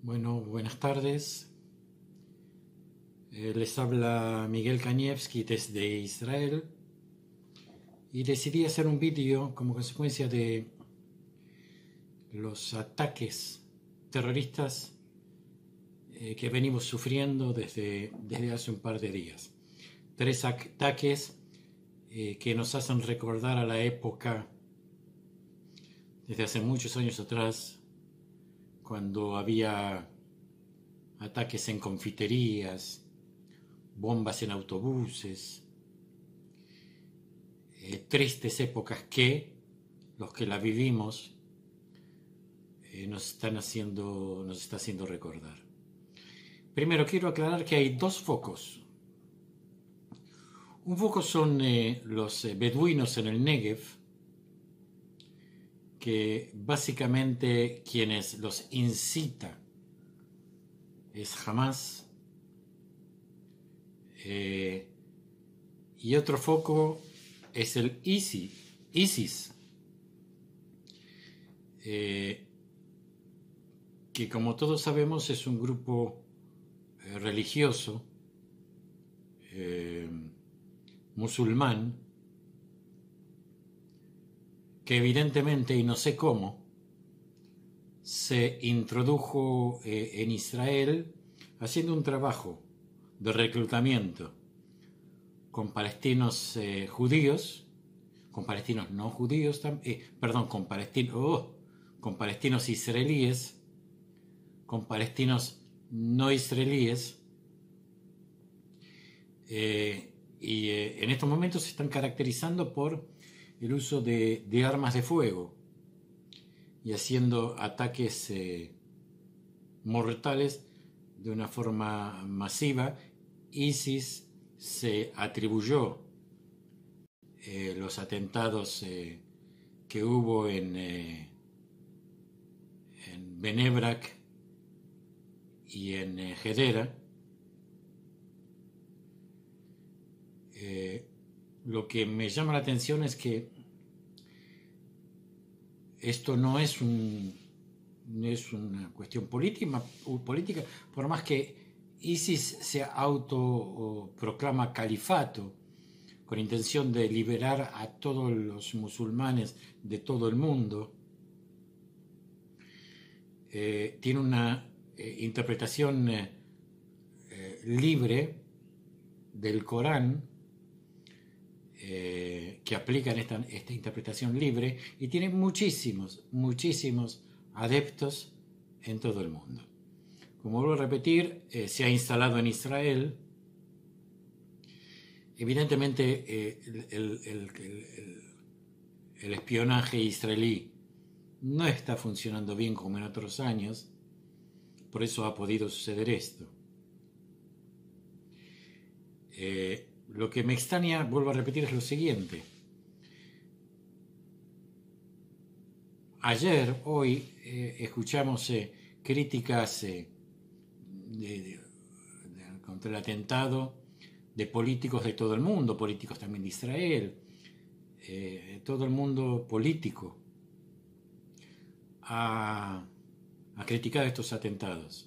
Bueno, buenas tardes. Eh, les habla Miguel Kanievski desde Israel y decidí hacer un vídeo como consecuencia de los ataques terroristas eh, que venimos sufriendo desde, desde hace un par de días. Tres ataques eh, que nos hacen recordar a la época desde hace muchos años atrás cuando había ataques en confiterías, bombas en autobuses, eh, tristes épocas que los que la vivimos eh, nos, están haciendo, nos está haciendo recordar. Primero quiero aclarar que hay dos focos. Un foco son eh, los beduinos en el Negev, que básicamente quienes los incita es Hamas. Eh, y otro foco es el ISIS, eh, que como todos sabemos es un grupo eh, religioso musulmán que evidentemente, y no sé cómo, se introdujo eh, en Israel haciendo un trabajo de reclutamiento con palestinos eh, judíos, con palestinos no judíos, eh, perdón, con palestinos, oh, con palestinos israelíes, con palestinos no israelíes, y en estos momentos se están caracterizando por el uso de, armas de fuego y haciendo ataques eh, mortales de una forma masiva, ISIS se atribuyó eh, los atentados eh, que hubo en, eh, en Benebrak y en Hedera lo que me llama la atención es que esto no es, una cuestión política, por más que ISIS se autoproclama califato con intención de liberar a todos los musulmanes de todo el mundo, eh, tiene una eh, interpretación eh, libre del Corán, eh, que aplican esta, interpretación libre y tiene muchísimos, muchísimos adeptos en todo el mundo. Como vuelvo a repetir, eh, se ha instalado en Israel. Evidentemente, eh, el, espionaje israelí no está funcionando bien como en otros años, por eso ha podido suceder esto lo que me extraña, vuelvo a repetir, es lo siguiente. Ayer, hoy, eh, escuchamos eh, críticas eh, contra el atentado de políticos de todo el mundo, políticos también de Israel, todo el mundo político, a, a criticar estos atentados.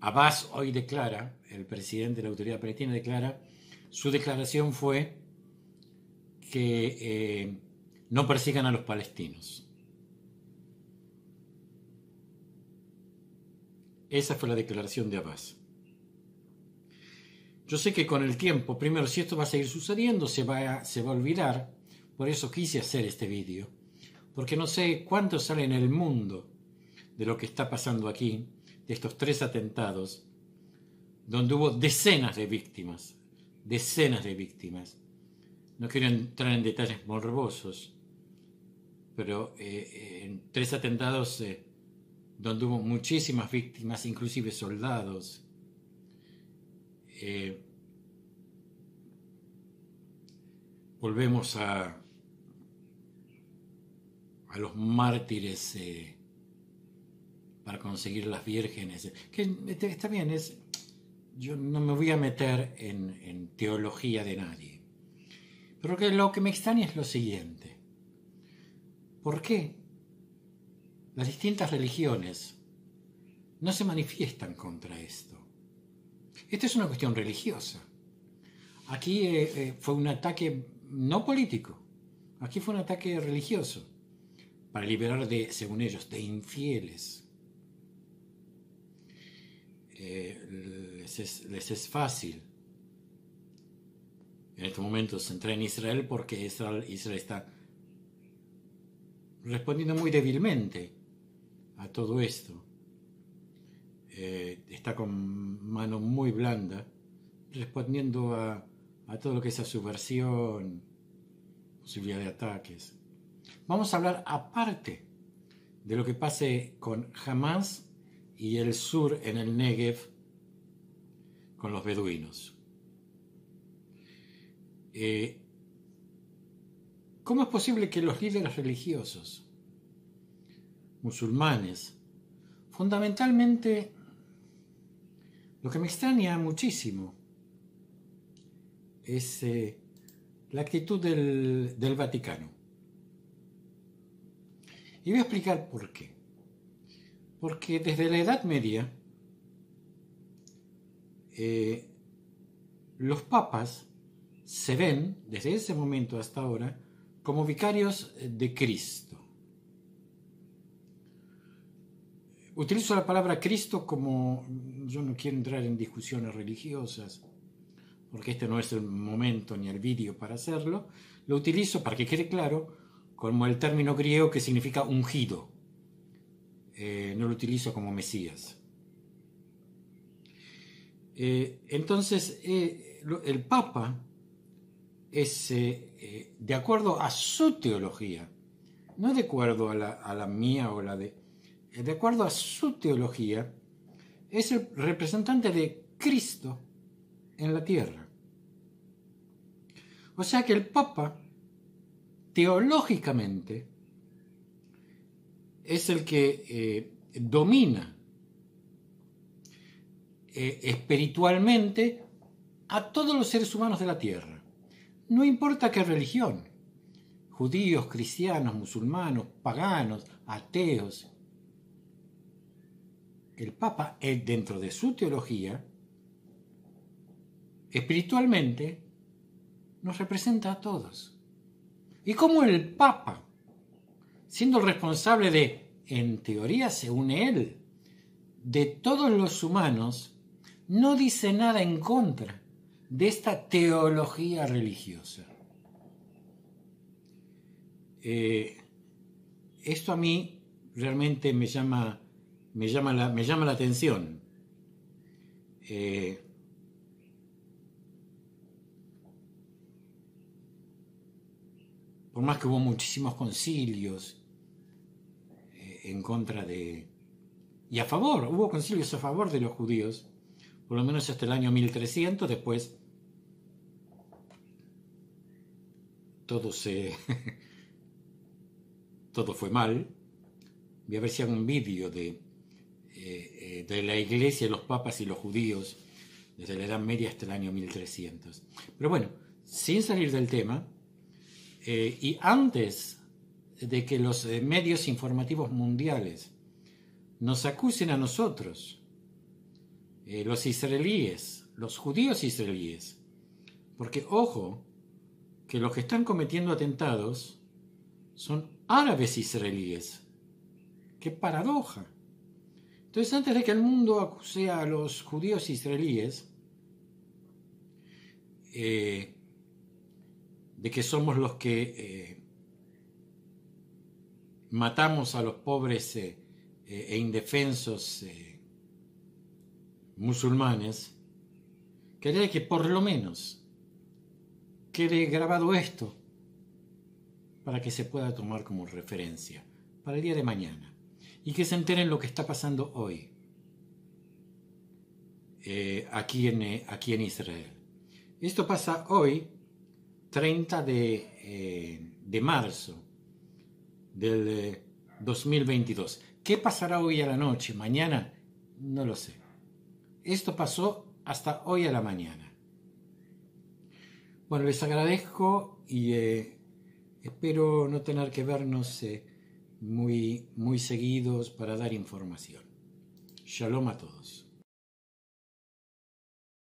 Abbas hoy declara, el presidente de la Autoridad Palestina declara, su declaración fue que eh, no persigan a los palestinos. Esa fue la declaración de Abbas. Yo sé que con el tiempo, primero, si esto va a seguir sucediendo, se va a, se va a olvidar. Por eso quise hacer este vídeo. Porque no sé cuánto sale en el mundo de lo que está pasando aquí de estos tres atentados, donde hubo decenas de víctimas, decenas de víctimas. No quiero entrar en detalles morbosos, pero eh, en tres atentados eh, donde hubo muchísimas víctimas, inclusive soldados. Eh, volvemos a, a los mártires para conseguir las vírgenes. Que este, está bien, es, yo no me voy a meter en, teología de nadie. Pero que lo que me extraña es lo siguiente. ¿Por qué las distintas religiones no se manifiestan contra esto? Esto es una cuestión religiosa. Aquí eh, eh, fue un ataque no político, aquí fue un ataque religioso para liberar de, según ellos, de infieles. les es, fácil. En estos momentos entré en Israel porque Israel, está respondiendo muy débilmente a todo esto. Eh, está con mano muy blanda, respondiendo a, a todo lo que es a subversión, posibilidad de ataques. Vamos a hablar aparte de lo que pase con Hamas y el sur en el Negev con los beduinos. Eh, ¿Cómo es posible que los líderes religiosos, musulmanes, fundamentalmente, lo que me extraña muchísimo es eh, la actitud del, del Vaticano? Y voy a explicar por qué. Porque desde la Edad Media, eh, los papas se ven desde ese momento hasta ahora como vicarios de Cristo. Utilizo la palabra Cristo como yo no quiero entrar en discusiones religiosas, porque este no es el momento ni el vídeo para hacerlo, lo utilizo para que quede claro como el término griego que significa ungido. Eh, no lo utilizo como Mesías. Eh, entonces, eh, el Papa es eh, de acuerdo a su teología, no de acuerdo a la, mía o la de... De acuerdo a su teología, es el representante de Cristo en la tierra. O sea que el Papa, teológicamente, es el que domina eh, espiritualmente a todos los seres humanos de la tierra. No importa qué religión, judíos, cristianos, musulmanos, paganos, ateos. El Papa, eh, dentro de su teología, espiritualmente nos representa a todos. Y como el Papa, siendo el responsable de, en teoría, según él, de todos los humanos, no dice nada en contra de esta teología religiosa. Eh, esto a mí realmente me llama, me llama, la, me llama la atención. Eh, por más que hubo muchísimos concilios eh, en contra de... y a favor, hubo concilios a favor de los judíos, por lo menos hasta el año 1300, después todo se... todo fue mal. Voy a ver si hago un vídeo de, eh, eh, de la iglesia, los papas y los judíos desde la Edad Media hasta el año 1300. Pero bueno, sin salir del tema, eh, y antes de que los medios informativos mundiales nos acusen a nosotros eh, los israelíes, los judíos israelíes. Porque ojo, que los que están cometiendo atentados son árabes israelíes. ¡Qué paradoja! Entonces, antes de que el mundo acuse a los judíos israelíes eh, de que somos los que eh, matamos a los pobres e indefensos musulmanes, quería que por lo menos quede grabado esto para que se pueda tomar como referencia para el día de mañana y que se enteren lo que está pasando hoy eh, aquí, en, eh, aquí en Israel. Esto pasa hoy, 30 de, eh, de marzo del 2022. ¿Qué pasará hoy a la noche? ¿Mañana? No lo sé. Esto pasó hasta hoy a la mañana. Bueno, les agradezco y eh, espero no tener que vernos eh, muy, muy seguidos para dar información. Shalom a todos.